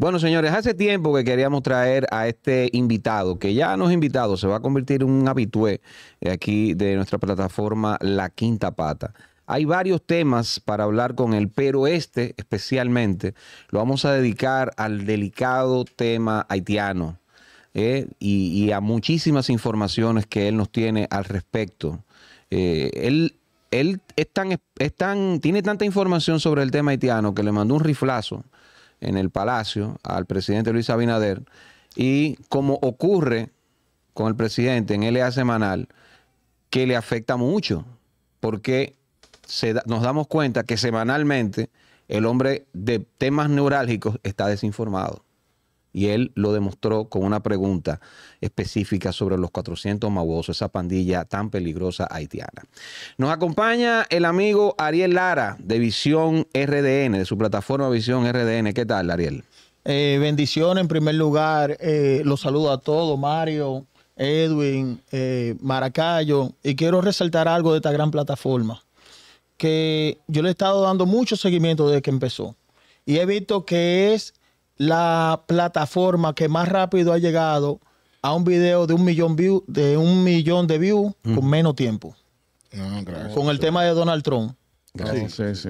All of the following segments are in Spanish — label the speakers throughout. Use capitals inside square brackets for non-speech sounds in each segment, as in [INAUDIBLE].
Speaker 1: Bueno, señores, hace tiempo que queríamos traer a este invitado, que ya no es invitado, se va a convertir en un habitué aquí de nuestra plataforma La Quinta Pata. Hay varios temas para hablar con él, pero este especialmente lo vamos a dedicar al delicado tema haitiano eh, y, a muchísimas informaciones que él nos tiene al respecto. Eh, él él es tan, es tan, tiene tanta información sobre el tema haitiano que le mandó un riflazo en el Palacio al presidente Luis Abinader y como ocurre con el presidente en LA semanal, que le afecta mucho, porque se nos damos cuenta que semanalmente el hombre de temas neurálgicos está desinformado. Y él lo demostró con una pregunta específica sobre los 400 mabozos, esa pandilla tan peligrosa haitiana. Nos acompaña el amigo Ariel Lara de Visión RDN, de su plataforma Visión RDN. ¿Qué tal, Ariel? Eh, bendiciones en primer lugar.
Speaker 2: Eh, los saludo a todos, Mario, Edwin, eh, Maracayo. Y quiero resaltar algo de esta gran plataforma, que yo le he estado dando mucho seguimiento desde que empezó. Y he visto que es la plataforma que más rápido ha llegado a un video de un millón, view, de, un millón de views mm. con menos tiempo. No, ah, gracias. Con el tema de Donald Trump. Gracias. Sí.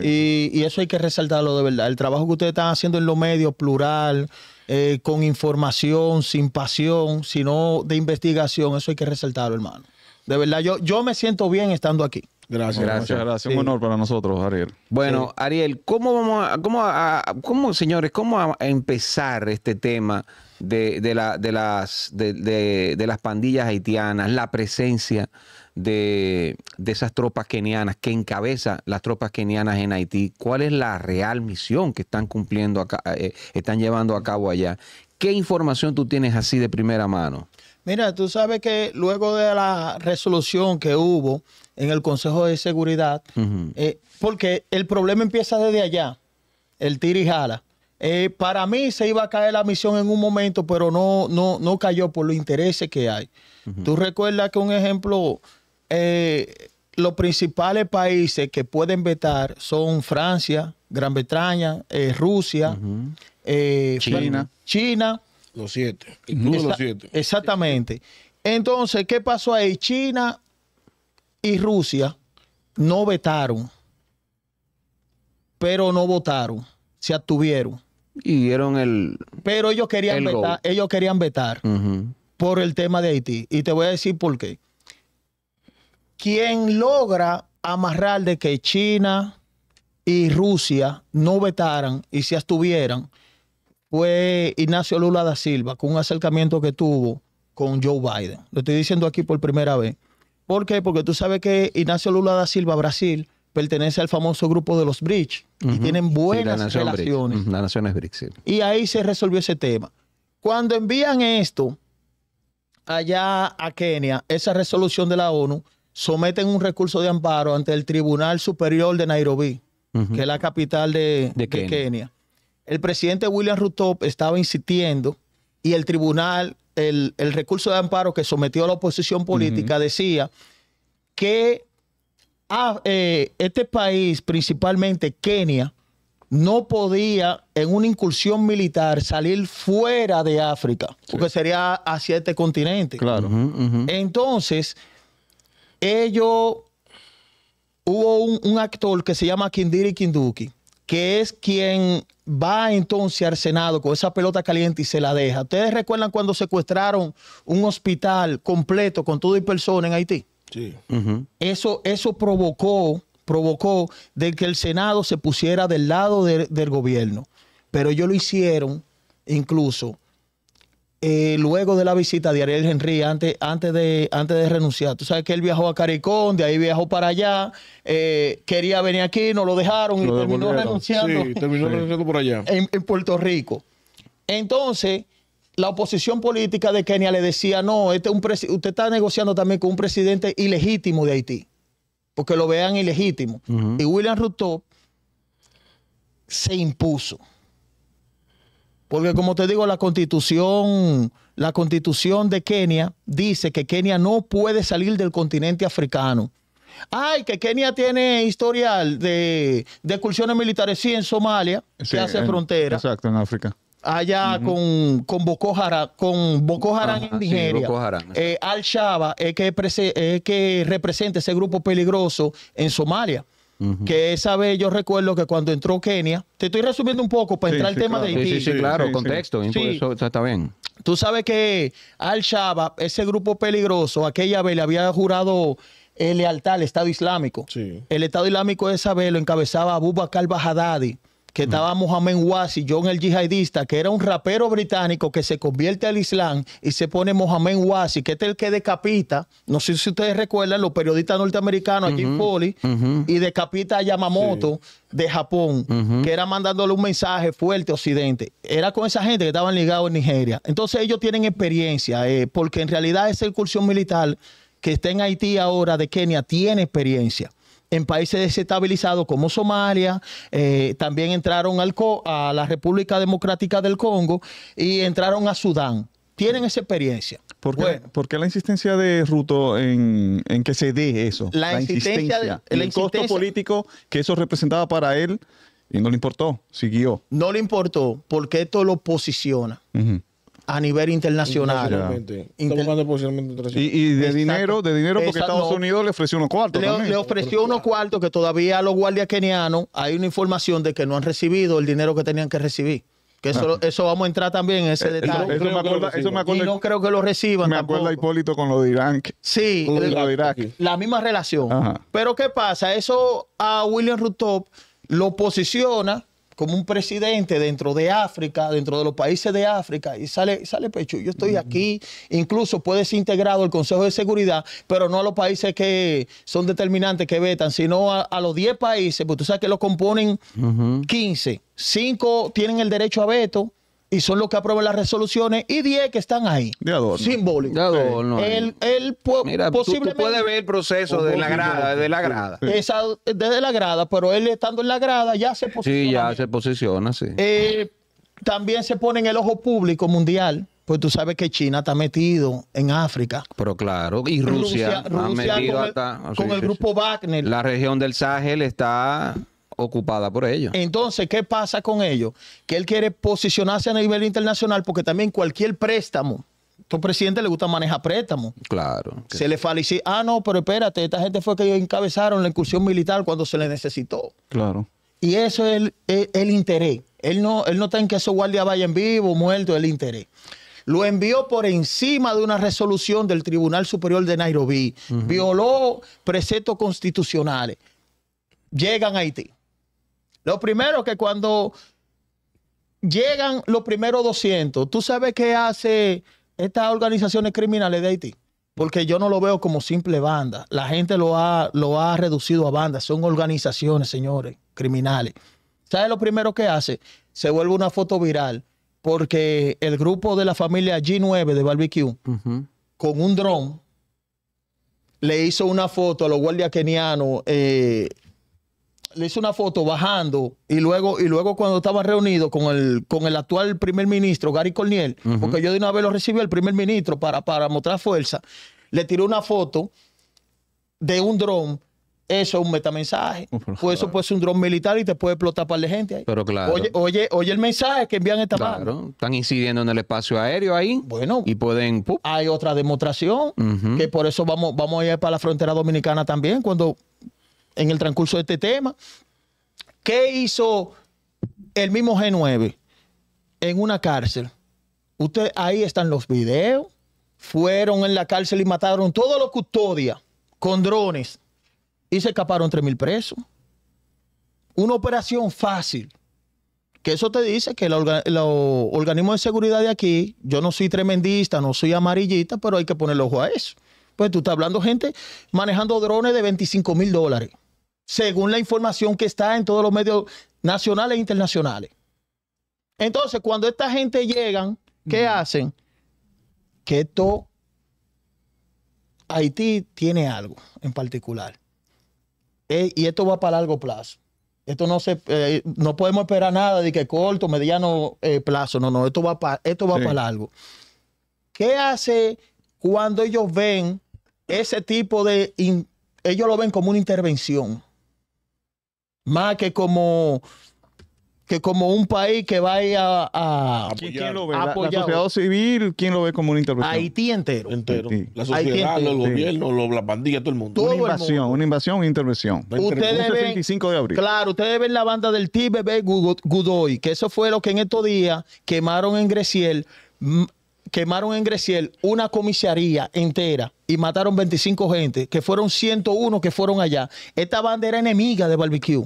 Speaker 2: Y, y, eso hay que resaltarlo de verdad. El trabajo que ustedes están haciendo en los medios, plural, eh, con información, sin pasión, sino de investigación, eso hay que resaltarlo, hermano. De verdad, yo, yo me siento bien estando aquí. Gracias, gracias. Muchas gracias. Un honor
Speaker 3: para nosotros, Ariel. Bueno,
Speaker 1: Ariel, ¿cómo vamos a, cómo, señores, cómo empezar este tema de, de, las, de, las pandillas haitianas, la presencia de, esas tropas kenianas, que encabeza las tropas kenianas en Haití, cuál es la real misión que están cumpliendo, acá, eh, están llevando a cabo allá. ¿Qué información tú tienes así de primera mano?
Speaker 2: Mira, tú sabes que luego de la resolución que hubo en el Consejo de Seguridad, eh, porque el problema empieza desde allá, el tir y jala. Eh, para mí se iba a caer la misión en un momento, pero no, no, cayó por los intereses que hay. Tú recuerdas que un ejemplo, eh, los principales países que pueden vetar son Francia, Gran Bretaña, Rusia, China. China. Los siete. Incluso los siete. Exactamente. Entonces, ¿qué pasó ahí? China y Rusia no vetaron, pero no votaron, se abstuvieron. Y el. Pero ellos querían vetar, ellos querían vetar por el tema de Haití. Y te voy a decir por qué. Quien logra amarrar de que China y Rusia no vetaran y se abstuvieran fue Ignacio Lula da Silva con un acercamiento que tuvo con Joe Biden. Lo estoy diciendo aquí por primera vez. ¿Por qué? Porque tú sabes que Ignacio Lula da Silva, Brasil, pertenece al famoso grupo de los BRICS y tienen buenas relaciones.
Speaker 1: La nación es BRICS.
Speaker 2: Y ahí se resolvió ese tema. Cuando envían esto allá a Kenia, esa resolución de la ONU, someten un recurso de amparo ante el Tribunal Superior de Nairobi, que es la capital de, Kenia. El presidente William Ruto estaba insistiendo y el tribunal el, recurso de amparo que sometió a la oposición política decía que ah, eh, este país, principalmente Kenia, no podía en una incursión militar salir fuera de África, porque sería hacia este continente. Claro. Entonces, ellos hubo un, un, actor que se llama Kindiri Kinduki, que es quien va entonces al Senado con esa pelota caliente y se la deja. ¿Ustedes recuerdan cuando secuestraron un hospital completo con todo y persona en Haití? Sí. Eso, eso provocó, provocó de que el Senado se pusiera del lado del gobierno. Pero ellos lo hicieron incluso eh, luego de la visita de Ariel Henry, antes, antes, de, antes de renunciar, tú sabes que él viajó a Caricón, de ahí viajó para allá, eh, quería venir aquí, no lo dejaron y terminó renunciando. Sí, terminó renunciando por allá. En, Puerto Rico. Entonces, la oposición política de Kenia le decía, no, este un usted está negociando también con un presidente ilegítimo de Haití, porque lo vean ilegítimo. Y William Ruto se impuso. Porque como te digo, la constitución, la constitución de Kenia dice que Kenia no puede salir del continente africano. Ay, que Kenia tiene historial de, de excursiones militares, sí, en Somalia, que hace frontera. Exacto, en África. Allá con, con Boko Haram, con Boko Haram en Nigeria. Eh, Al Shaba es que, que representa ese grupo peligroso en Somalia que esa vez yo recuerdo que cuando entró Kenia, te estoy resumiendo un poco para entrar al tema de Sí, sí, claro, contexto, eso
Speaker 1: está bien. Tú
Speaker 2: sabes que Al Shaba, ese grupo peligroso, aquella vez le había jurado eh, lealtad al Estado Islámico. El Estado Islámico esa vez lo encabezaba Abu Bakr al Bahadadi que estaba mm. Mohamed Wasi, John el yihadista, que era un rapero británico que se convierte al Islam y se pone Mohamed Wasi, que este es el que decapita, no sé si ustedes recuerdan, los periodistas norteamericanos aquí en Poli, y decapita a Yamamoto de Japón, que era mandándole un mensaje fuerte a Occidente. Era con esa gente que estaban ligados en Nigeria. Entonces ellos tienen experiencia, eh, porque en realidad esa incursión militar que está en Haití ahora de Kenia tiene experiencia en países desestabilizados como Somalia, eh, también entraron al a la República Democrática del Congo y entraron a Sudán. Tienen esa experiencia.
Speaker 3: ¿Por qué, la insistencia de Ruto en, que se dé eso? La, insistencia, el costo político que eso representaba para él y no le importó, siguió.
Speaker 2: No le importó porque esto lo
Speaker 3: posiciona
Speaker 2: a nivel internacional. Y,
Speaker 3: de dinero, de dinero, porque Estados Unidos le ofreció unos cuartos.
Speaker 2: Le, ofreció unos cuartos que todavía a los guardias kenianos hay una información de que no han recibido el dinero que tenían que recibir. Que eso, ah. eso vamos a entrar también en ese eh, eh, detalle. Eso, me eso, y no creo que
Speaker 3: lo reciban. Me acuerdo Hipólito con lo de Irán. Sí, la,
Speaker 2: la misma relación. Pero ¿qué pasa? Eso a William Rutop lo posiciona como un presidente dentro de África, dentro de los países de África, y sale, sale pecho. Yo estoy aquí, incluso puede ser integrado el Consejo de Seguridad, pero no a los países que son determinantes, que vetan, sino a, los 10 países, porque tú sabes que lo componen 15. 5 tienen el derecho a veto y son los que aprueban las resoluciones, y 10 que están ahí. De Simbólico. El, el puede ver el proceso de la grada, de la grada. desde la grada, pero él estando en la grada ya se posiciona. Sí, ya
Speaker 1: se posiciona, sí.
Speaker 2: Eh, también se pone en el ojo público mundial. Pues tú sabes que China está metido en África.
Speaker 1: Pero claro, y Rusia, ha metido con el, hasta, con el grupo Wagner. La región del Sahel está ocupada por ellos. Entonces, ¿qué
Speaker 2: pasa con ellos? Que él quiere posicionarse a nivel internacional porque también cualquier préstamo tu presidente le gusta manejar préstamos.
Speaker 1: Claro. Se
Speaker 2: le felicita. Ah, no, pero espérate, esta gente fue que encabezaron la incursión militar cuando se le necesitó. Claro. Y eso es el, interés. Él no, él no está en que esos guardias vayan vivos, muertos, el interés. Lo envió por encima de una resolución del Tribunal Superior de Nairobi. Violó preceptos constitucionales. Llegan a Haití. Lo primero que cuando llegan los primeros 200, ¿tú sabes qué hace estas organizaciones criminales de Haití? Porque yo no lo veo como simple banda. La gente lo ha, lo ha reducido a bandas. Son organizaciones, señores, criminales. ¿Sabes lo primero que hace? Se vuelve una foto viral porque el grupo de la familia G9 de Barbecue, con un dron, le hizo una foto a los guardias kenianos eh, le hice una foto bajando y luego, y luego cuando estaba reunido con el, con el actual primer ministro, Gary Corniel, porque yo de una vez lo recibí el primer ministro para, para mostrar fuerza, le tiró una foto de un dron. Eso es un metamensaje. Oh, pues eso puede ser un dron militar y te puede explotar para la gente ahí. Pero claro. Oye, oye, el mensaje que envían esta claro.
Speaker 1: Están incidiendo en el espacio aéreo ahí. Bueno.
Speaker 2: Y pueden. Hay otra demostración que por eso vamos, vamos a ir para la frontera dominicana también. Cuando en el transcurso de este tema. ¿Qué hizo el mismo G9 en una cárcel? Usted, ahí están los videos. Fueron en la cárcel y mataron todos los custodias con drones y se escaparon 3 mil presos. Una operación fácil. Que eso te dice que los organismo organismos de seguridad de aquí, yo no soy tremendista, no soy amarillita, pero hay que poner ojo a eso. Pues tú estás hablando gente manejando drones de 25 mil dólares según la información que está en todos los medios nacionales e internacionales. Entonces, cuando esta gente llegan, ¿qué hacen? Que esto, Haití tiene algo en particular. Eh, y esto va para largo plazo. Esto no se, eh, no podemos esperar nada de que corto, mediano eh, plazo. No, no, esto va para, esto va para largo. ¿Qué hace cuando ellos ven ese tipo de, ellos lo ven como una intervención? más que como que como un país que vaya a, a La, sociedad civil, ¿quién lo ve como
Speaker 3: una intervención? Haití entero. Entero. La sociedad, el
Speaker 4: los la pandilla, todo el mundo. una invasión,
Speaker 3: una invasión, intervención. Ustedes
Speaker 4: de abril. Claro, ustedes ven
Speaker 2: la banda del TBB Gudoy, que eso fue lo que en estos días quemaron en Greciel, quemaron en Greciel una comisaría entera y mataron 25 gente, que fueron 101 que fueron allá. Esta banda era enemiga de Barbecue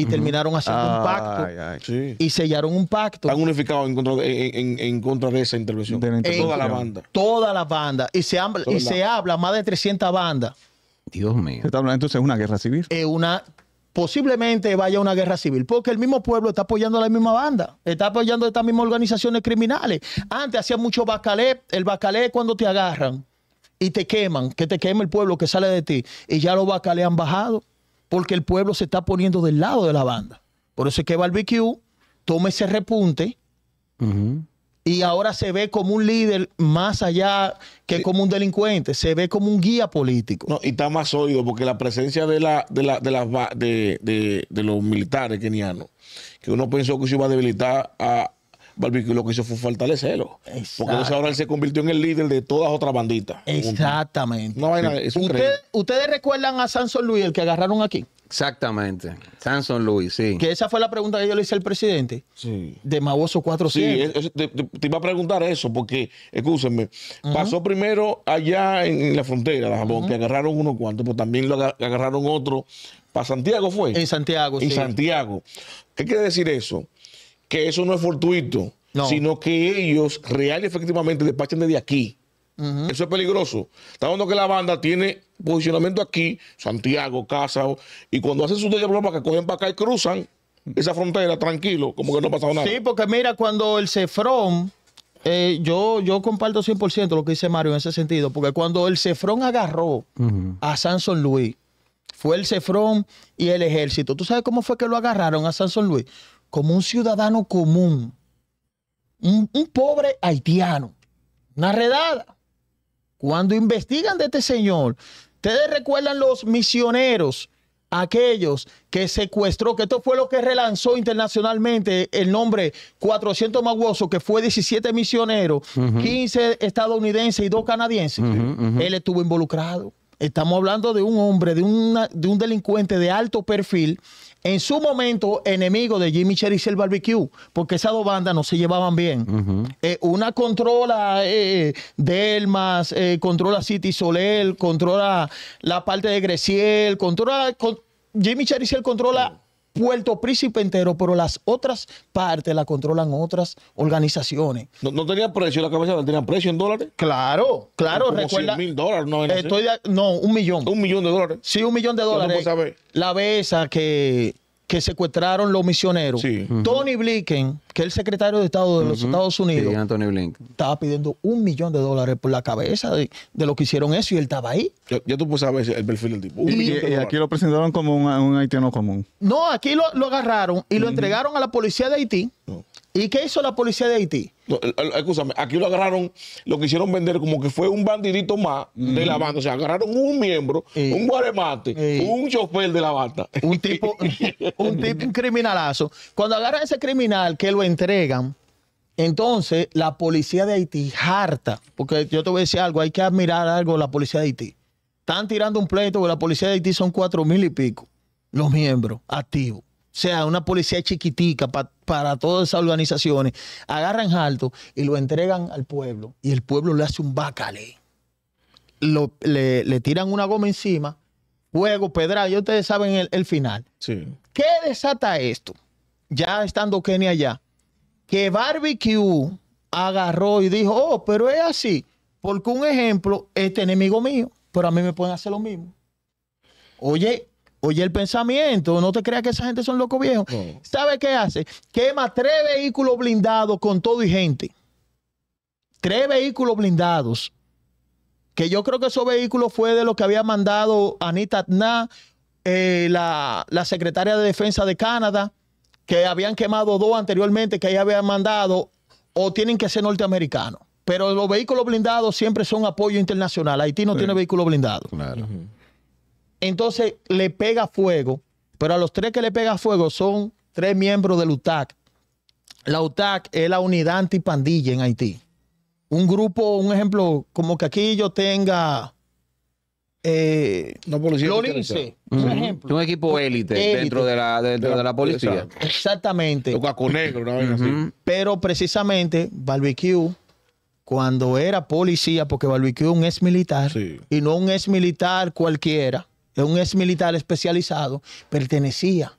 Speaker 2: y terminaron haciendo un pacto y sellaron un pacto. Han unificado en contra, de esa intervención. De toda la banda. Toda la banda. Y se, habla, y se habla más de 300 bandas. Dios mío. entonces es una guerra civil? una, posiblemente vaya a una guerra civil, porque el mismo pueblo está apoyando a la misma banda, está apoyando a estas mismas organizaciones criminales. Antes hacía mucho bacalé, el bacalé cuando te agarran y te queman, que te queme el pueblo que sale de ti, y ya los bacalés han bajado porque el pueblo se está poniendo del lado de la banda. Por eso es que Barbecue toma ese repunte y ahora se ve como un líder más
Speaker 4: allá que como un delincuente, se ve como un guía político. y está más sólido porque la presencia de, la, de, las, de, de los militares kenianos, que uno pensó que se iba a debilitar a, y lo que hizo fue fortalecerlo. Porque entonces ahora él se convirtió en el líder de todas otras banditas. Exactamente.
Speaker 2: ¿Ustedes recuerdan a Sanson Luis, el que agarraron aquí? Exactamente. Sanson Luis, sí. Que esa fue la pregunta que yo le hice al
Speaker 4: presidente. Sí. De Maboso 400. Sí, te, iba a preguntar eso, porque, escúsenme, pasó primero allá en, la frontera, que agarraron unos cuantos, pero también lo agarraron otro. ¿Para Santiago fue? En Santiago, sí. En Santiago. ¿Qué quiere decir eso? que eso no es fortuito, sino que ellos real efectivamente despachen desde aquí. Eso es peligroso. Estamos dando que la banda tiene posicionamiento aquí, Santiago, Casa, y cuando hacen sus para que cogen para acá y cruzan esa frontera tranquilo, como que no ha pasado nada. Sí,
Speaker 2: porque mira, cuando el Cefrón, eh, yo, yo comparto 100% lo que dice Mario en ese sentido, porque cuando el Cefrón agarró a Samson Luis, fue el Cefrón y el ejército. ¿Tú sabes cómo fue que lo agarraron a Samson Luis? como un ciudadano común, un, pobre haitiano, una redada. Cuando investigan de este señor, ustedes recuerdan los misioneros, aquellos que secuestró, que esto fue lo que relanzó internacionalmente el nombre 400 Maguoso, que fue 17 misioneros, 15 estadounidenses y 2 canadienses. Él estuvo involucrado. Estamos hablando de un hombre, de, una, de un delincuente de alto perfil, en su momento enemigo de Jimmy Cherish el Barbecue, porque esas dos bandas no se llevaban bien. Eh, una controla eh, Delmas, eh, controla City Solel controla la parte de Greciel, controla... Jimmy Cherish controla Puerto Príncipe entero, pero las otras partes la controlan otras organizaciones.
Speaker 4: ¿No, tenía precio la cabeza? tenían precio en dólares? Claro, claro. recuerda, mil dólares, no, estoy un millón. ¿Un millón de dólares? Sí, un
Speaker 2: millón de dólares. No saber? La besa que que secuestraron los misioneros. Tony Blinken, que es el secretario de Estado de los Estados Unidos, sí, estaba pidiendo un millón de dólares por la cabeza de, lo que hicieron eso y él estaba ahí. Yo tú tú puedes ver el perfil del tipo. y, aquí lo
Speaker 3: presentaron como un, haitiano común.
Speaker 2: No, aquí lo, agarraron y lo entregaron a la policía
Speaker 4: de Haití. ¿Y qué hizo la policía de Haití? escúchame, aquí lo agarraron, lo que hicieron vender como que fue un bandidito más de la banda. O sea, agarraron un miembro, un guaremate, un chofer de la banda. Un tipo, [LAUGHS] un tipo, criminalazo. Cuando agarran a ese
Speaker 2: criminal que lo entregan, entonces la policía de Haití harta, porque yo te voy a decir algo, hay que admirar algo la policía de Haití. Están tirando un pleito porque la policía de Haití son cuatro mil y pico los miembros activos o sea, una policía chiquitica para todas esas organizaciones, agarran alto y lo entregan al pueblo. Y el pueblo le hace un bacalé. le, tiran una goma encima, juego pedra, Y ustedes saben el, final. Sí. ¿Qué desata esto? Ya estando Kenia allá, que Barbecue agarró y dijo, oh, pero es así, porque un ejemplo, este enemigo mío, pero a mí me pueden hacer lo mismo. Oye, Oye el pensamiento, no te creas que esa gente son locos viejos. ¿Sabe qué hace? Quema tres vehículos blindados con todo y gente. Tres vehículos blindados. Que yo creo que esos vehículos fue de lo que había mandado Anita Tna, eh, la, secretaria de Defensa de Canadá, que habían quemado dos anteriormente que ella había mandado, o tienen que ser norteamericanos. Pero los vehículos blindados siempre son apoyo internacional. Haití no tiene vehículos blindados. Claro. Entonces le pega fuego, pero a los tres que le pega fuego son tres miembros del UTAC. La UTAC es la unidad antipandilla en Haití. Un grupo, un ejemplo, como que aquí yo tenga eh, no policía un
Speaker 1: Un equipo élite, dentro, de la, de, la, policía.
Speaker 2: Exactamente. Pero precisamente, Barbecue, cuando era policía, porque Barbecue es un ex militar y no un ex militar cualquiera, de un ex militar especializado, pertenecía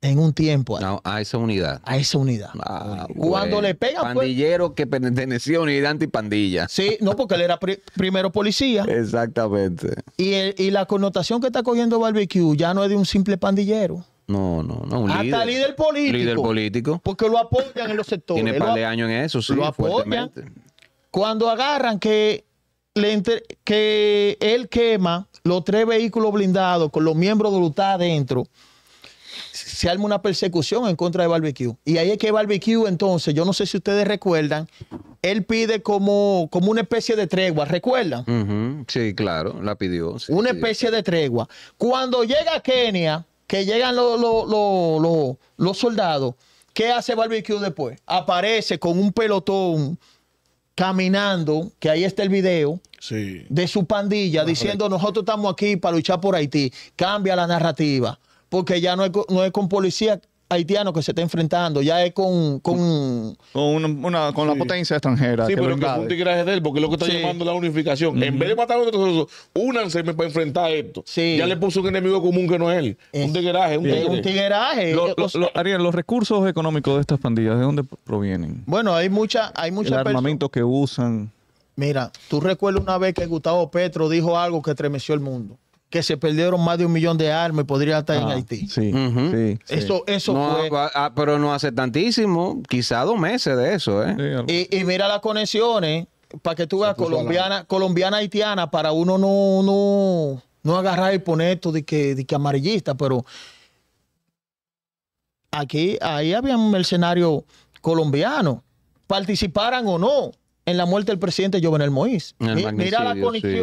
Speaker 1: en un tiempo a esa unidad. A esa unidad. Ah, cuando le pega pues- Pandillero que pertenecía a unidad antipandilla. Sí, no, porque él era primero policía. Exactamente. Y,
Speaker 2: la connotación que está cogiendo Barbecue ya no es de un simple pandillero.
Speaker 1: No, no, no. Un Hasta líder, político. Líder político. Porque
Speaker 2: lo apoyan en los sectores. Tiene par de años
Speaker 1: en eso, sí. Lo
Speaker 2: Cuando agarran que que él quema los tres vehículos blindados con los miembros de Lutá adentro, se arma una persecución en contra de Barbecue. Y ahí es que Barbecue, entonces, yo no sé si ustedes recuerdan, él pide como, como una especie de tregua, ¿recuerdan?
Speaker 1: Sí, claro, la pidió.
Speaker 2: una especie de tregua. Cuando llega a Kenia, que llegan los, los soldados, ¿qué hace Barbecue después? Aparece con un pelotón caminando, que ahí está el video, de su pandilla diciendo nosotros estamos aquí para luchar por Haití. Cambia la narrativa, porque ya no no es con policía haitiano que se está enfrentando, ya
Speaker 3: es con. Con, con, una, con la potencia extranjera. Sí, pero que un
Speaker 4: tigre de él, porque es lo que está llamando la unificación. En vez de matar a otros, únanse para enfrentar esto. Ya le puso un enemigo común que no es él. un tigreaje. Un, un
Speaker 3: Ariel, los recursos económicos de estas pandillas, ¿de dónde provienen?
Speaker 2: Bueno, hay mucha. Hay mucha el armamento
Speaker 3: que usan.
Speaker 2: Mira, tú recuerdas una vez que Gustavo Petro dijo algo que estremeció el mundo que se perdieron más de un millón de armas y podría estar en ah, Haití.
Speaker 1: Sí, Eso, eso fue. Ah, ah, pero no hace tantísimo, quizá dos meses de eso. ¿eh? y, mira las conexiones, para que tú veas
Speaker 2: colombiana, colombiana haitiana, para uno no, no, no agarrar y poner esto de que, que amarillista, pero aquí, ahí había un mercenario colombiano, participaran o no en la muerte del presidente Jovenel Moïse.
Speaker 1: mira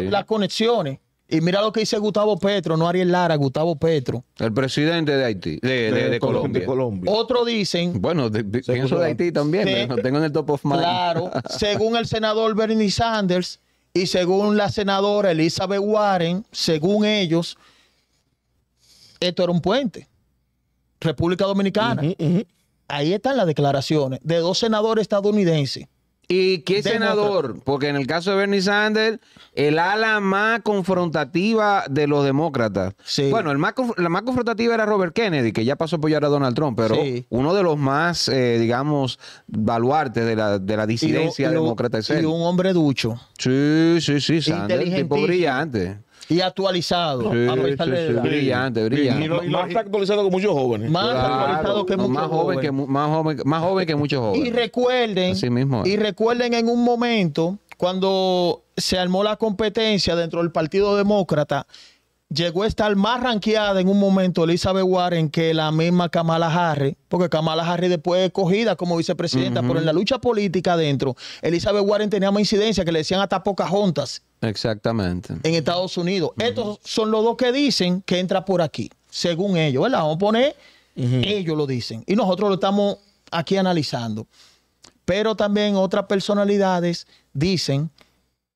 Speaker 1: las
Speaker 2: conexiones y mira lo que dice Gustavo Petro, no Ariel Lara, Gustavo Petro.
Speaker 1: El presidente de Haití, de, Colombia. Otro dicen. Bueno, pienso de Haití también, tengo en el top of mind. Claro, [LAUGHS] según
Speaker 2: el senador Bernie Sanders y según la senadora Elizabeth Warren, según ellos, esto era un puente. República Dominicana. Ahí están las declaraciones de dos senadores estadounidenses.
Speaker 1: ¿Y qué senador? Porque en el caso de Bernie Sanders, el ala más confrontativa de los demócratas. Bueno, el más, la más confrontativa era Robert Kennedy, que ya pasó a apoyar a Donald Trump, pero uno de los más, eh, digamos, baluartes de la, de la disidencia demócrata es un
Speaker 2: hombre ducho.
Speaker 1: Sí, sí, sí, Sanders, tipo brillante
Speaker 2: y actualizado. brillante, brillante. más
Speaker 1: actualizado que muchos jóvenes. Más actualizado que muchos joven jóvenes. Que, más, joven, que muchos jóvenes. Y recuerden, y
Speaker 2: recuerden en un momento cuando se armó la competencia dentro del Partido Demócrata, llegó a estar más ranqueada en un momento Elizabeth Warren que la misma Kamala Harris, porque Kamala Harris después es cogida como vicepresidenta, pero en la lucha política adentro, Elizabeth Warren tenía más incidencia que le decían hasta pocas juntas.
Speaker 1: Exactamente.
Speaker 2: En Estados Unidos. Estos son los dos que dicen que entra por aquí, según ellos, ¿verdad? Vamos a poner, ellos lo dicen. Y nosotros lo estamos aquí analizando. Pero también otras personalidades dicen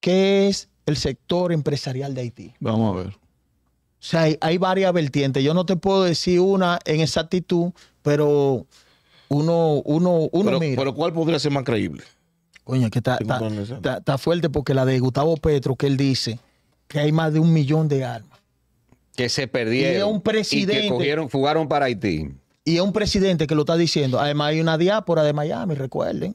Speaker 2: que es el sector empresarial de Haití.
Speaker 3: Vamos a ver.
Speaker 2: O sea, hay, varias vertientes. Yo no te puedo decir una en exactitud, pero uno, uno, uno pero, Pero
Speaker 4: ¿cuál podría ser más creíble? Coño, que está,
Speaker 2: fuerte porque la de Gustavo Petro, que él dice que hay más de un millón de armas.
Speaker 4: Que se
Speaker 1: perdieron. Y un presidente. que fugaron para Haití.
Speaker 2: Y es un presidente que lo está diciendo. Además, hay una diápora de Miami, recuerden.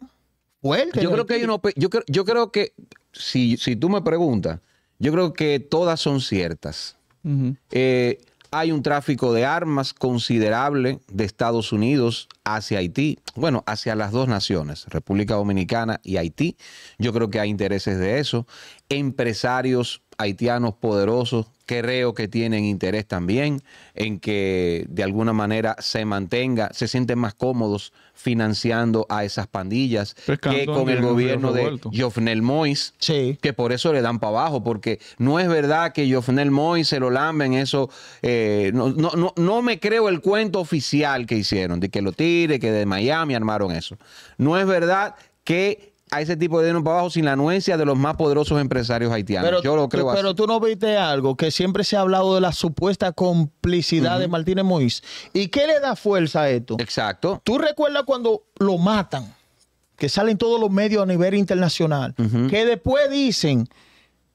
Speaker 1: Fuerte. Yo creo que yo, creo, yo creo que, si, si tú me preguntas, yo creo que todas son ciertas. Eh, hay un tráfico de armas considerable de Estados Unidos hacia Haití, bueno, hacia las dos naciones, República Dominicana y Haití. Yo creo que hay intereses de eso. Empresarios haitianos poderosos, que creo que tienen interés también en que de alguna manera se mantenga, se sienten más cómodos financiando a esas pandillas que con el gobierno de Jofnel Mois, que por eso le dan para abajo, porque no es verdad que Jofnel Mois se lo lamben, eso eh, no, no, no, me creo el cuento oficial que hicieron, de que lo tire, que de Miami armaron eso. No es verdad que a ese tipo de dinero para abajo sin la anuencia de los más poderosos empresarios haitianos. Pero, Yo lo creo tú, Pero
Speaker 2: tú no viste algo, que siempre se ha hablado de la supuesta complicidad de Martínez Mois. ¿Y qué le da fuerza a esto? Exacto. ¿Tú recuerdas cuando lo matan? Que salen todos los medios a nivel internacional. Que después dicen...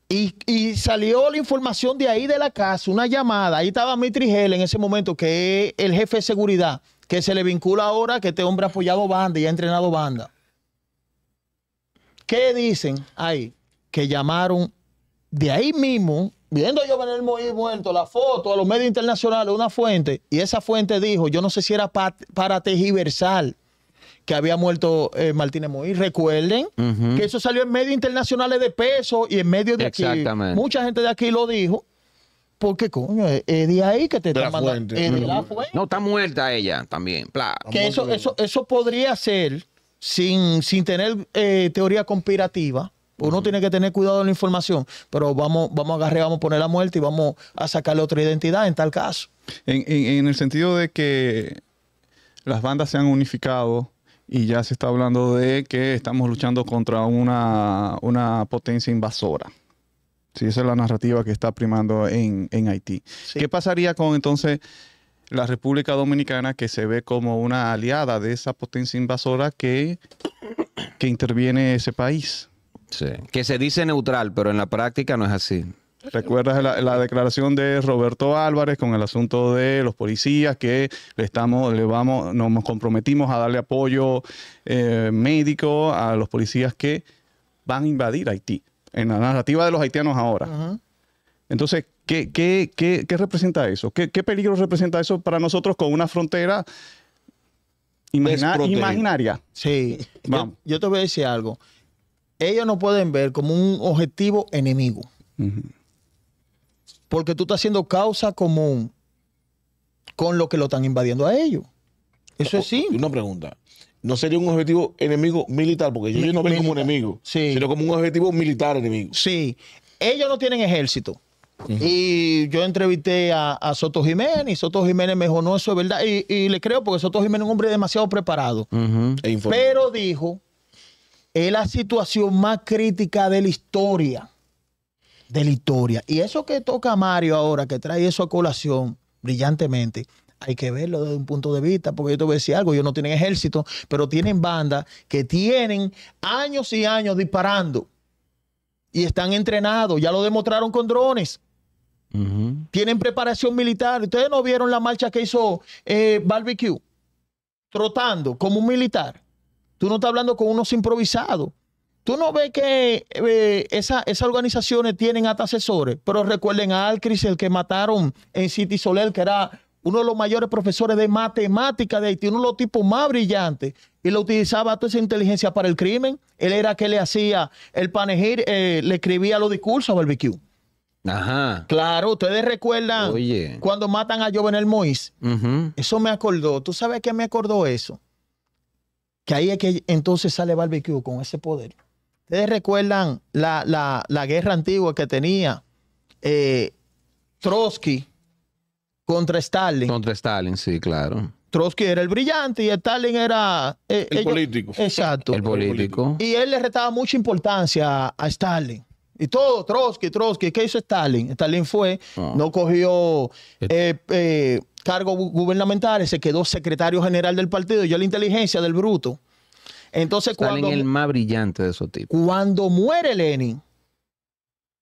Speaker 2: Y, y, salió la información de ahí de la casa, una llamada. Ahí estaba Mitri en ese momento, que es el jefe de seguridad, que se le vincula ahora que este hombre ha apoyado banda y ha entrenado banda. ¿Qué dicen ahí? Que llamaron de ahí mismo, viendo yo venir muerto, la foto a los medios internacionales, una fuente, y esa fuente dijo, yo no sé si era para tejiversal que había muerto eh, Martínez Moïse. Recuerden que eso salió en medios internacionales de peso y en medios de aquí. Mucha gente de aquí lo dijo. Porque, coño, es de ahí que te está mandando.
Speaker 1: No, está muerta ella también. Que eso, eso, eso podría
Speaker 2: ser sin, tener eh, teoría conspirativa. Uno tiene que tener cuidado en la información, pero vamos, vamos a agarrar, vamos a poner la muerte y vamos a sacarle otra identidad en tal
Speaker 3: caso. En, el sentido de que las bandas se han unificado y ya se está hablando de que estamos luchando contra una, potencia invasora. si esa es la narrativa que está primando en, Haití. ¿Qué pasaría con entonces la República Dominicana, que se ve como una aliada de esa potencia invasora que, que interviene ese país. Que se dice neutral, pero en la práctica no es así. ¿Recuerdas la, declaración de Roberto Álvarez con el asunto de los policías que le estamos, le vamos, nos comprometimos a darle apoyo eh, médico a los policías que van a invadir Haití? En la narrativa de los haitianos ahora. Entonces, ¿Qué, representa eso? ¿Qué, peligro representa eso para nosotros con una frontera imaginaria.
Speaker 2: Sí. [LAUGHS] Yo, te voy a decir algo. Ellos no pueden ver como un objetivo enemigo. Porque tú estás haciendo causa común
Speaker 4: con lo que lo están invadiendo a ellos. Eso es sí. Una pregunta. No sería un objetivo enemigo militar, porque yo no ven como enemigo, sino como un objetivo militar enemigo.
Speaker 2: Sí. Ellos no tienen ejército. Y yo entrevisté a, Soto Jiménez y Soto Jiménez me dijo, no, eso es verdad. Y, le creo porque Soto Jiménez es un hombre demasiado preparado. E pero dijo, es la situación más crítica de la historia. De la historia. Y eso que toca Mario ahora, que trae eso a colación brillantemente, hay que verlo desde un punto de vista, porque yo te voy a decir algo, ellos no tienen ejército, pero tienen bandas que tienen años y años disparando y están entrenados, ya lo demostraron con drones. Tienen preparación militar. Ustedes no vieron la marcha que hizo eh, Barbecue, trotando como un militar. Tú no estás hablando con unos improvisados. Tú no ves que eh, esa, esas organizaciones tienen hasta asesores, pero recuerden a Alcris, el que mataron en City Soler, que era uno de los mayores profesores de matemática de Haití, uno de los tipos más brillantes, y lo utilizaba toda esa inteligencia para el crimen. Él era que le hacía el panegir, eh, le escribía los discursos a Barbecue. Ajá. Claro, ustedes recuerdan cuando matan a Jovenel Mois. Eso me acordó. ¿Tú sabes qué me acordó eso? Que ahí es que entonces sale Barbecue con ese poder. Ustedes recuerdan la, guerra antigua que tenía eh, Trotsky contra Stalin. Contra Stalin, sí, claro. Trotsky era el brillante y Stalin era... Eh, el político. Exacto. El político. Y él le retaba mucha importancia a Stalin. Y todo, Trotsky, Trotsky. ¿Qué hizo Stalin? Stalin fue, ah. no cogió eh. Eh, eh, cargos gubernamentales, se quedó secretario general del partido. y yo la inteligencia del bruto. Entonces, Stalin cuando. el más brillante de esos tipos. Cuando muere Lenin,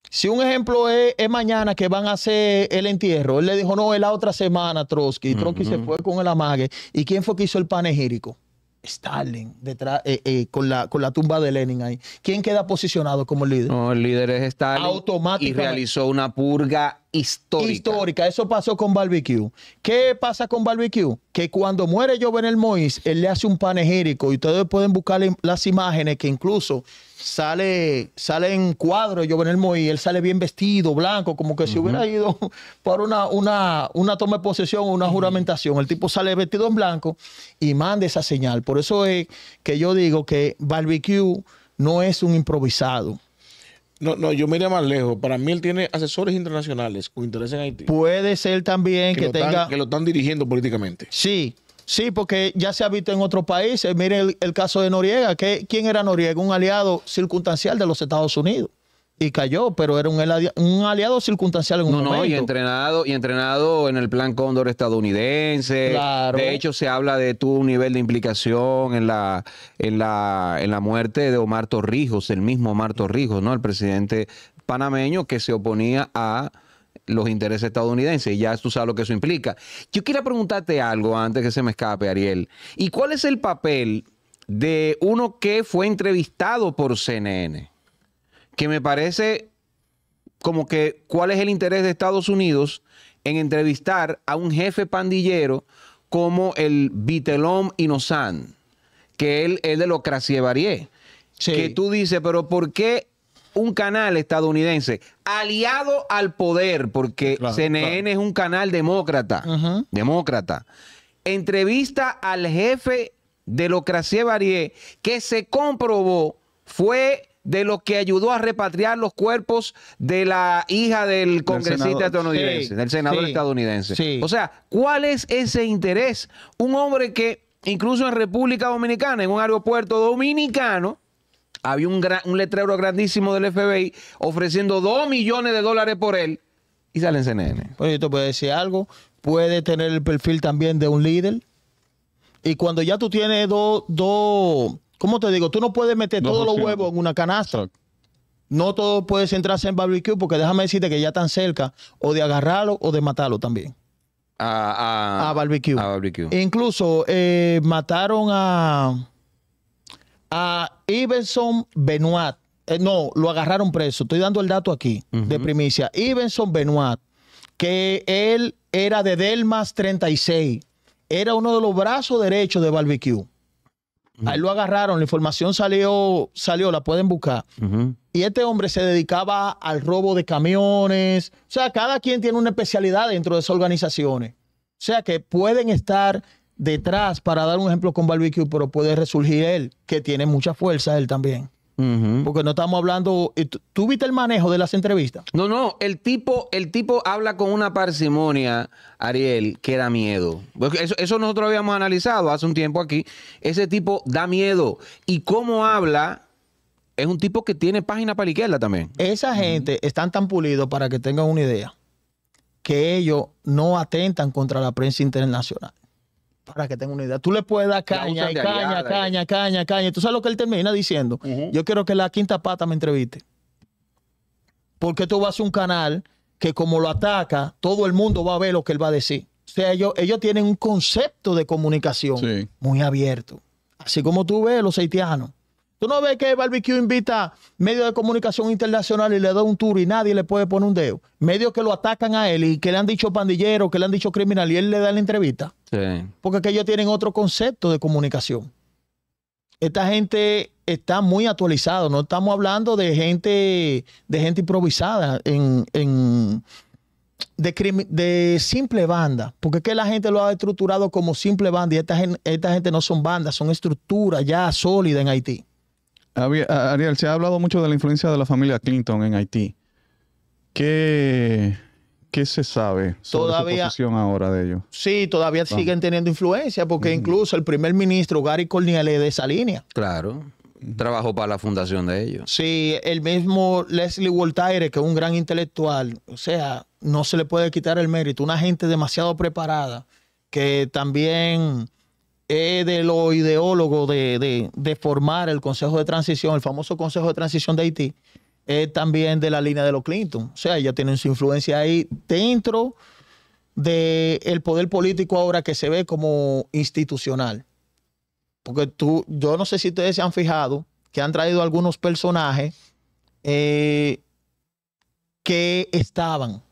Speaker 2: si un ejemplo es, mañana que van a hacer el entierro, él le dijo, no, es la otra semana, Trotsky. Y Trotsky se fue con el amague. ¿Y quién fue que hizo el panegírico? Stalin, detrás, eh, eh, con, la, con la tumba de Lenin ahí. ¿Quién queda posicionado como líder? No, el líder es Stalin. Y realizó una purga histórica. eso pasó con Barbecue. ¿Qué pasa con Barbecue? Que cuando muere Jovenel Mois, él le hace un panegírico y ustedes pueden buscar las imágenes que incluso sale, sale en cuadro Jovenel Mois, él sale bien vestido, blanco, como que si hubiera ido [LAUGHS] por una, una, toma de posesión o una juramentación. El tipo sale vestido en blanco y manda esa señal. Por eso es que yo digo que Barbecue no es un improvisado. No, no, yo me iría más lejos. Para mí él tiene asesores internacionales con interés en Haití. Puede ser también que, tenga...
Speaker 4: que lo están dirigiendo políticamente.
Speaker 2: Sí, sí, porque ya se ha visto en otros países. Miren el, caso de Noriega. Que, ¿Quién era Noriega? Un aliado circunstancial de los Estados Unidos y cayó, pero era un, aliado circunstancial en un momento. No, y
Speaker 1: entrenado, y entrenado en el plan Cóndor estadounidense. De hecho, se habla de tu nivel de implicación en la, en la, en la muerte de Omar Torrijos, el mismo Omar Torrijos, ¿no? El presidente panameño que se oponía a los intereses estadounidenses. Y ya tú sabes lo que eso implica. Yo quiero preguntarte algo antes que se me escape, Ariel. ¿Y cuál es el papel de uno que fue entrevistado por CNN? que me parece como que cuál es el interés de Estados Unidos en entrevistar a un jefe pandillero como el Vitelom Inosan, que él es de los Cracievarié. Sí. Que tú dices, pero ¿por qué un canal estadounidense aliado al poder? Porque CNN es un canal demócrata, demócrata. Entrevista al jefe de los Cracievarié que se comprobó fue de los que ayudó a repatriar los cuerpos de la hija del congresista estadounidense, del senador estadounidense. O sea, ¿cuál es ese interés? Un hombre que incluso en República Dominicana, en un aeropuerto dominicano, había un, letrero grandísimo del FBI ofreciendo 2 millones de dólares por él
Speaker 2: y sale en CNN. Pues esto puede decir algo. Puede tener el perfil también de un líder. Y cuando ya tú tienes dos... ¿Cómo te digo? Tú no puedes meter todos los huevos en una canasta. No todo puede centrarse en barbecue porque déjame decirte que ya están cerca o de agarrarlo o de matarlo también. A, barbecue. E incluso eh, mataron a, a Benoit. Eh, no, lo agarraron preso. Estoy dando el dato aquí de primicia. Iverson Benoit, que él era de Delmas 36. Era uno de los brazos derechos de barbecue Ahí lo agarraron, la información salió, salió, la pueden buscar. Y este hombre se dedicaba al robo de camiones. O sea, cada quien tiene una especialidad dentro de esas organizaciones. O sea, que pueden estar detrás, para dar un ejemplo con Barbecue, pero puede resurgir él, que tiene mucha fuerza él también.
Speaker 1: Porque
Speaker 2: no estamos hablando. Eh, ¿Tú viste el manejo de las entrevistas?
Speaker 1: No, no. El tipo, el tipo habla con una parsimonia, Ariel, que da miedo. Eso, nosotros habíamos analizado hace un tiempo aquí. Ese tipo da miedo. Y cómo habla. Es un tipo que tiene página para la izquierda también. Esa
Speaker 2: gente está están tan pulidos para que tengan una idea que ellos no atentan contra la prensa internacional para que tenga una idea, tú le puedes dar caña, y caña, caña, caña, caña, Tú sabes lo que él termina diciendo. Yo quiero que la quinta pata me entreviste. Porque tú vas a un canal que como lo ataca, todo el mundo va a ver lo que él va a decir. O sea, ellos, tienen un concepto de comunicación muy abierto. Así como tú ves los haitianos. Tú no ves que Barbecue invita medios de comunicación internacional y le da un tour y nadie le puede poner un dedo. Medios que lo atacan a él y que le han dicho pandillero, que le han dicho criminal y él le da la entrevista. Porque ellos tienen otro concepto de comunicación. Esta gente está muy actualizada. No estamos hablando de gente, de gente improvisada en, de, simple banda, porque es que la gente lo ha estructurado como simple banda y esta, esta gente no son bandas, son estructuras
Speaker 3: ya sólidas en Haití. Ariel, se ha hablado mucho de la influencia de la familia Clinton en Haití. ¿Qué, se sabe sobre su posición ahora de ellos?
Speaker 2: Sí, todavía siguen teniendo influencia, porque incluso el primer ministro Gary Corniel es de esa línea.
Speaker 1: Claro. Trabajó para la fundación de ellos. Sí, el mismo Leslie
Speaker 2: Voltaire, que es un gran intelectual, o sea, no se le puede quitar el mérito. Una gente demasiado preparada, que también eh, de lo ideólogo de, formar el Consejo de Transición, el famoso Consejo de Transición de Haití, es también de la línea de los Clinton. O sea, ya tiene su influencia ahí dentro del el poder político ahora que se ve como institucional. Porque tú, yo no sé si ustedes se han fijado que han traído algunos personajes eh, que estaban.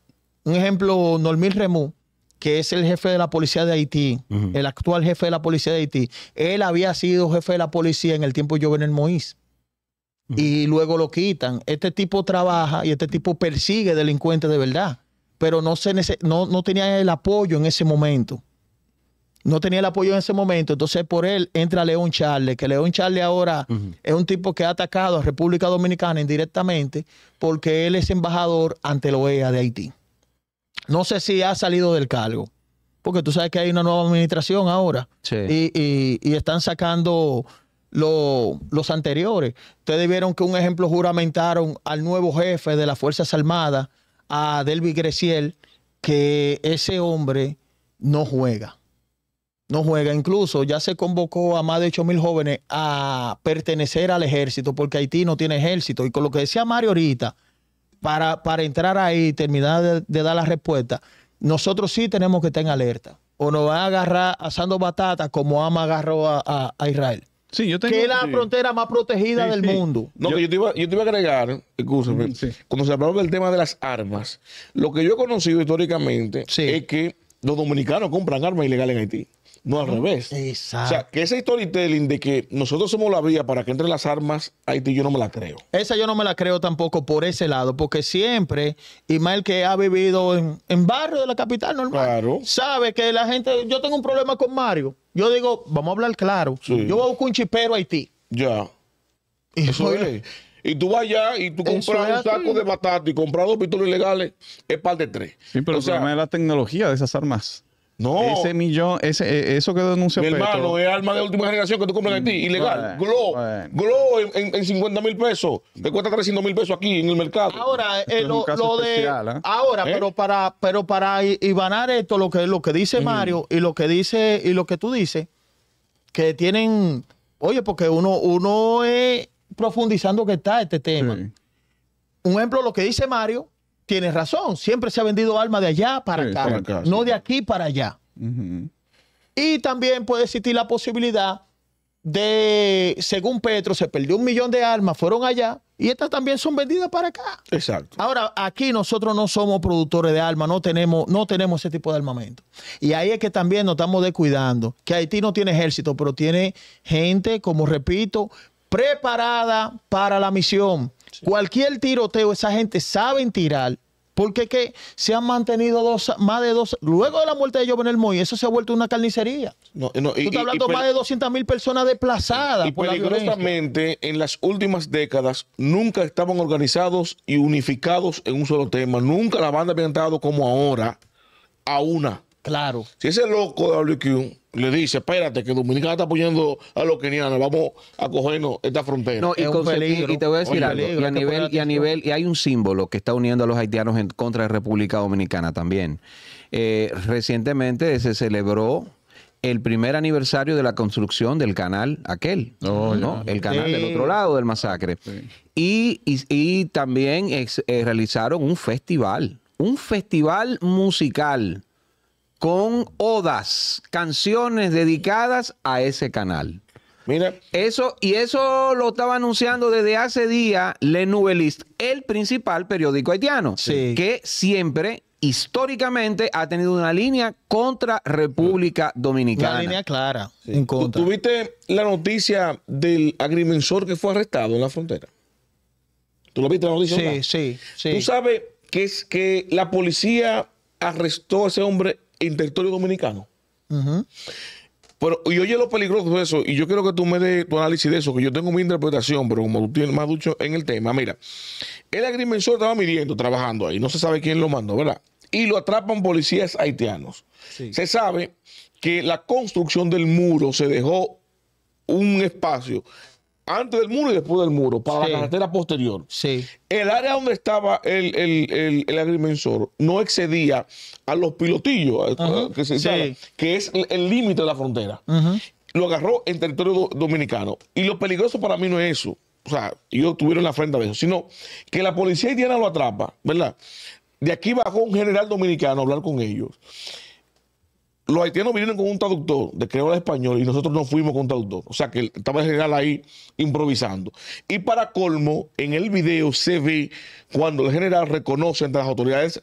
Speaker 2: Un ejemplo, Normil Remú que es el jefe de la policía de Haití, el actual jefe de la policía de Haití, él había sido jefe de la policía en el tiempo de Jovenel Moïse. Y luego lo quitan. Este tipo trabaja y este tipo persigue delincuentes de verdad, pero no, se no, tenía el apoyo en ese momento. No tenía el apoyo en ese momento, entonces por él entra León Charles, que León Charles ahora es un tipo que ha atacado a República Dominicana indirectamente porque él es embajador ante la OEA de Haití. No sé si ha salido del cargo, porque tú sabes que hay una nueva administración ahora y, están sacando los anteriores. Ustedes vieron que un ejemplo juramentaron al nuevo jefe de las Fuerzas Armadas, a Delvi Greciel, que ese hombre no juega. No juega. Incluso ya se convocó a más de 8 mil jóvenes a pertenecer al ejército, porque Haití no tiene ejército. Y con lo que decía Mario ahorita, para, entrar ahí y terminar de, dar la respuesta, nosotros sí tenemos que estar en alerta. O nos van a agarrar asando batatas como Ama agarró a, Israel.
Speaker 4: que es la frontera
Speaker 2: más protegida del mundo.
Speaker 4: No, yo, que te, iba, yo te iba a agregar, escúchame, mm, cuando se hablaba del tema de las armas, lo que yo he conocido históricamente es que los dominicanos compran armas ilegales en Haití. No al revés.
Speaker 2: Exacto. O sea,
Speaker 4: que ese storytelling de que nosotros somos la vía para que entren las armas Haití, yo no me la creo.
Speaker 2: Esa yo no me la creo tampoco por ese lado, porque siempre, y más el que ha vivido en, barrio de la capital normal, sabe que la gente, yo tengo un problema con Mario. Yo digo, vamos a hablar claro. Yo voy a buscar un chipero
Speaker 3: a Haití. Ya.
Speaker 4: Y Eso Y tú vas allá y tú compras un saco de batata y compras dos pistolas ilegales, es par de tres.
Speaker 3: Sí, pero el problema es la tecnología de esas armas. No. Ese millón, ese, eh, eso que denunció Mi hermano, es arma de
Speaker 4: última generación que tú compras en ti, mm, ilegal. Glo, bueno, en, 50 mil pesos. Te cuesta 300 mil pesos aquí en el mercado. Ahora, eh, lo, de. ¿eh? Ahora, pero
Speaker 2: para pero para ibanar esto, lo que, lo que dice mm. Mario y lo que dice y lo que tú dices, que tienen. Oye, porque uno, uno es profundizando que está este tema. Un ejemplo, lo que dice Mario, tienes razón, siempre se ha vendido alma de allá para, acá, no de aquí para allá. Y también puede existir la posibilidad de, según Petro, se perdió un millón de armas, fueron allá y estas también son vendidas para acá. Exacto. Ahora, aquí nosotros no somos productores de armas, no tenemos, no tenemos ese tipo de armamento. Y ahí es que también nos estamos descuidando, que Haití no tiene ejército, pero tiene gente, como repito, preparada para la misión. Cualquier tiroteo, esa gente sabe tirar. Porque que se han mantenido más de dos. Luego de la muerte de Jovenel Moy, eso se ha vuelto una carnicería. Tú estás hablando más de 200 mil personas desplazadas. Y, peligrosamente,
Speaker 4: en las últimas décadas, nunca estaban organizados y unificados en un solo tema. Nunca la banda había entrado como ahora a una. Claro. Si ese loco de WQ le dice, espérate, que Dominicana está apoyando a los kenianos, vamos a cogernos esta frontera. y, te voy a decir algo, y a, nivel, y a nivel,
Speaker 1: y hay un símbolo que está uniendo a los haitianos en contra de República Dominicana también. Eh, recientemente se celebró el primer aniversario de la construcción del canal aquel, oh, El canal del otro lado del masacre. Y, también eh, realizaron un festival, un festival musical con odas, canciones dedicadas a ese canal. Mira. Eso, y eso lo estaba anunciando desde hace días Le Nouvelliste, el principal periódico haitiano, que siempre históricamente ha tenido una línea
Speaker 4: contra República Dominicana. Una línea
Speaker 2: clara, ¿Tuviste
Speaker 4: la noticia del agrimensor que fue arrestado en la frontera? ¿Tú lo viste la noticia? Sí, sí, Tú sabes que, es que la policía arrestó a ese hombre territorio dominicano. Pero, y oye lo peligroso de eso, y yo quiero que tú me des tu análisis de eso, que yo tengo mi interpretación, pero como tú tienes más ducho en el tema, mira, el agrimensor estaba midiendo, trabajando ahí, no se sabe quién lo mandó, ¿verdad? Y lo atrapan policías haitianos. Se sabe que la construcción del muro se dejó un espacio antes del muro y después del muro, para la carretera posterior. Sí. El área donde estaba el, agrimensor no excedía a los pilotillos, que, es el límite de la frontera. Lo agarró en territorio dominicano. Y lo peligroso para mí no es eso. O sea, ellos tuvieron la frente a eso, sino que la policía haitiana lo atrapa, ¿verdad? De aquí bajó un general dominicano a hablar con ellos los haitianos vinieron con un traductor de creola español y nosotros no fuimos con un traductor. O sea que estaba el general ahí improvisando. Y para colmo, en el video se ve cuando el general reconoce entre las autoridades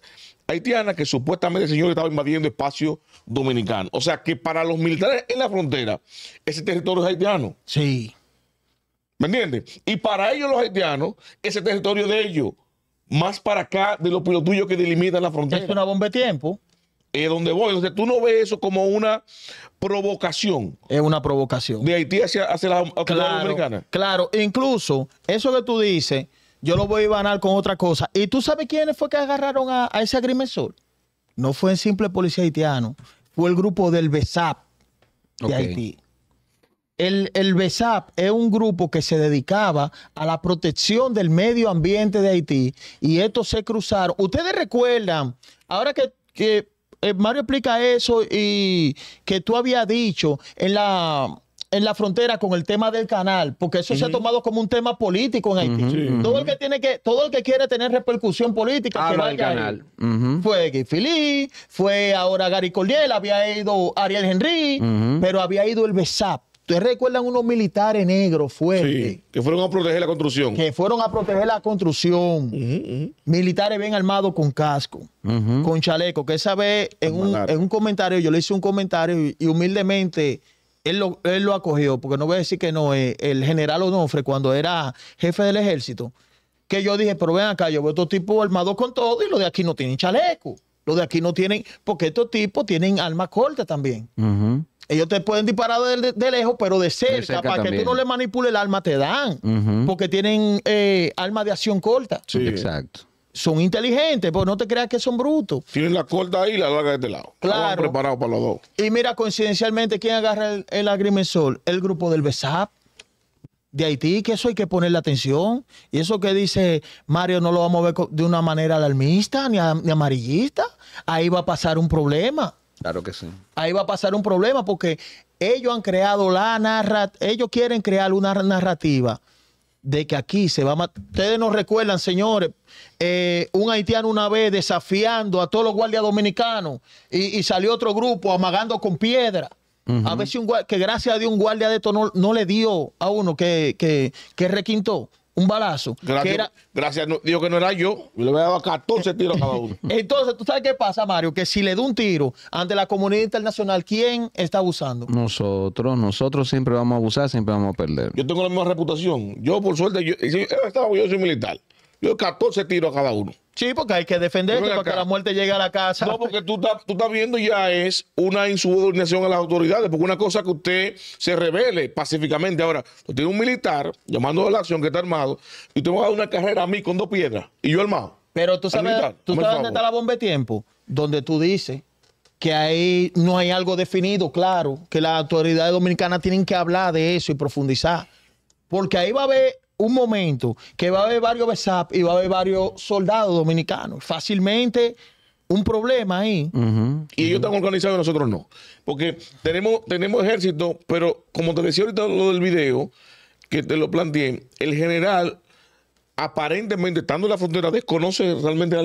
Speaker 4: haitianas que supuestamente el señor estaba invadiendo espacio dominicano. O sea que para los militares en la frontera, ese territorio es haitiano. Sí. ¿Me entiendes? Y para ellos los haitianos, ese territorio de ellos, más para acá de los tuyos que delimitan la frontera. Es una bomba de tiempo es donde voy. Entonces tú no ves eso como una provocación.
Speaker 2: Es una provocación.
Speaker 4: De Haití hacia, hacia la americanas.
Speaker 2: claro, incluso eso que tú dices, yo lo voy a ganar con otra cosa. ¿Y tú sabes quiénes fue que agarraron a, ese agrimensor? No fue el simple policía haitiano, fue el grupo del BESAP de Haití. El, BESAP es un grupo que se dedicaba a la protección del medio ambiente de Haití y estos se cruzaron. Ustedes recuerdan, ahora que, que eh, Mario explica eso y que tú habías dicho en la en la frontera con el tema del canal, porque eso se ha tomado como un tema político en Haití. Todo el que tiene que, todo el que quiere tener repercusión política, ah, canal. Fue Guy fue ahora Gary Cordiel, había ido Ariel Henry, pero había ido el BESAP. ¿Ustedes recuerdan unos militares negros
Speaker 4: fuertes? que fueron a proteger la construcción. Que
Speaker 2: fueron a proteger la construcción. Militares bien armados con casco, con chaleco. Que esa vez en un, comentario, yo le hice un comentario y, humildemente él lo, acogió, porque no voy a decir que no, es eh, el general Onofre, cuando era jefe del ejército, que yo dije, pero ven acá, yo veo estos tipos armados con todo y los de aquí no tienen chaleco. Los de aquí no tienen, porque estos tipos tienen armas cortas también ellos te pueden disparar de, lejos, pero de cerca, para que tú no le manipules el arma, te dan. Porque tienen eh, armas de acción corta. Sí. Exacto.
Speaker 4: Son inteligentes, pues no te creas que son brutos. Tienen la corta ahí y la larga de este lado. Claro. preparados para los dos.
Speaker 2: Y mira, coincidencialmente, ¿quién agarra el, el sol? El grupo del BESAP de Haití, que eso hay que ponerle atención. Y eso que dice Mario no lo vamos a ver de una manera alarmista ni, ni amarillista. Ahí va a pasar un problema. Claro que sí. Ahí va a pasar un problema porque ellos han creado la narrativa, ellos quieren crear una narrativa de que aquí se va a matar. Ustedes nos recuerdan, señores, eh, un haitiano una vez desafiando a todos los guardias dominicanos y, salió otro grupo amagando con piedra. A ver si un que gracias a Dios un guardia de esto no, le dio a uno que, que, que requintó un balazo.
Speaker 4: Gracias, que gracias digo que no era yo. Le
Speaker 2: voy a dar 14 tiros a cada uno. [LAUGHS] Entonces, ¿tú sabes qué pasa, Mario? Que si le da un tiro ante la comunidad
Speaker 4: internacional, ¿quién está abusando?
Speaker 1: Nosotros, nosotros siempre vamos a abusar, siempre vamos a perder.
Speaker 4: Yo tengo la misma reputación. Yo, por suerte, yo, eh, eh, yo soy militar. 14 tiros a cada uno. Sí, porque hay que defenderte para que la muerte llegue a la casa. No, porque tú estás viendo ya es una insubordinación a las autoridades, porque una cosa que usted se revele pacíficamente. Ahora, usted tiene un militar llamando a la acción que está armado, y usted me va a dar una carrera a mí con dos piedras, y yo armado. Pero tú sabes, ¿tú sabes dónde está
Speaker 2: la bomba de tiempo, donde tú dices que ahí no hay algo definido, claro, que las autoridades dominicanas tienen que hablar de eso y profundizar. Porque ahí va a haber un momento que va a haber varios BESAP y va a haber varios soldados dominicanos. Fácilmente un problema ahí.
Speaker 4: Y ellos están organizados y nosotros no. Porque tenemos, tenemos ejército, pero como te decía ahorita lo del video, que te lo planteé, el general aparentemente estando en la frontera desconoce realmente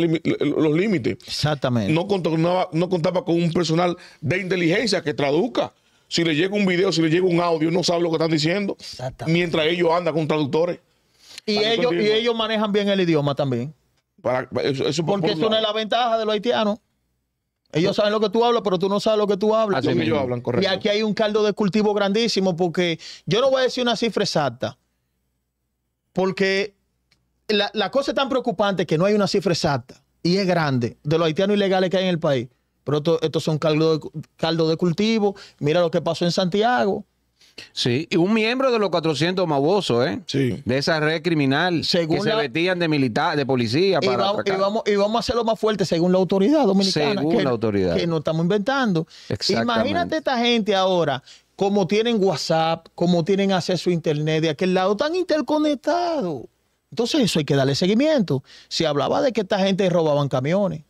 Speaker 4: los límites.
Speaker 2: Exactamente.
Speaker 4: No, contaba, no contaba con un personal de inteligencia que traduzca si le llega un video, si le llega un audio, no sabe lo que están diciendo. Mientras ellos andan con traductores. Y ellos, y ellos
Speaker 2: manejan bien el idioma también. Porque
Speaker 4: eso no es la
Speaker 2: ventaja de los haitianos. Ellos saben lo que tú hablas, pero tú no sabes lo que tú hablas. Así hablan, correcto. Y aquí hay un caldo de cultivo grandísimo porque yo no voy a decir una cifra exacta. Porque la, la cosa es tan preocupante que no hay una cifra exacta y es grande de los haitianos ilegales que hay en el país. Pero estos son caldo de,
Speaker 1: caldo de cultivo. Mira lo que pasó en Santiago. Sí, y un miembro de los 400 mabosos, ¿eh? Sí. De esa red criminal que se vestían de militar, de policía. Para y,
Speaker 2: vamos, y, vamos, a hacerlo más fuerte según la autoridad dominicana. Según la autoridad. Que no estamos inventando. Imagínate esta gente ahora, como tienen WhatsApp, como tienen acceso a Internet, de aquel lado tan interconectado Entonces eso hay que darle seguimiento. Se hablaba de que
Speaker 1: esta gente robaban camiones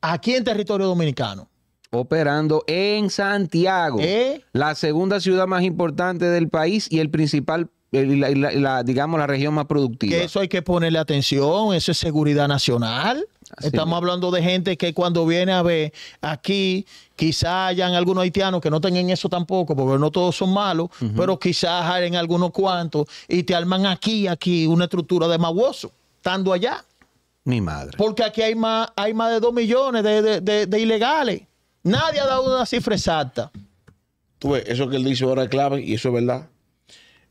Speaker 1: aquí en territorio dominicano. Operando en Santiago, ¿Eh? la segunda ciudad más importante del país y el principal digamos, la región más productiva.
Speaker 2: eso hay que ponerle atención, eso es seguridad nacional. Estamos hablando de gente que cuando viene a ver aquí, quizás hayan algunos haitianos que no tengan eso tampoco, porque no todos son malos, pero quizás hayan algunos cuantos y te arman aquí, aquí, una estructura de maguoso, estando allá. Porque aquí hay más, hay más de 2 millones de, ilegales. Nadie ha dado una cifra exacta.
Speaker 4: Tú ves, eso que él dice ahora es clave y eso es verdad.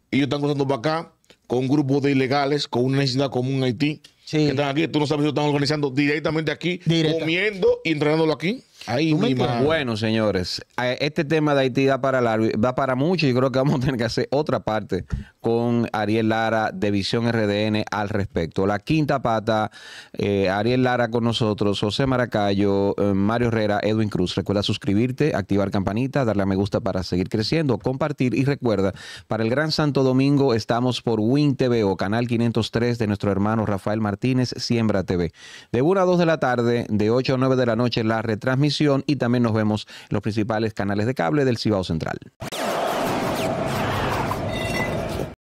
Speaker 4: Ellos están cruzando para acá con un grupo de ilegales, con una necesidad común en Haití. Que están aquí, tú no sabes si están organizando directamente aquí, comiendo y entrenándolo aquí bueno,
Speaker 1: señores, este tema de Haití da para largo, da para mucho y creo que vamos a tener que hacer otra parte con Ariel Lara de Visión RDN al respecto. La quinta pata, eh, Ariel Lara con nosotros, José Maracayo, eh, Mario Herrera, Edwin Cruz. Recuerda suscribirte, activar campanita, darle a me gusta para seguir creciendo, compartir y recuerda, para el Gran Santo Domingo estamos por Win TV o Canal 503 de nuestro hermano Rafael Martínez, Siembra TV. De 1 a 2 de la tarde, de 8 a 9 de la noche, la retransmisión y también nos vemos en los principales canales de cable del Cibao Central.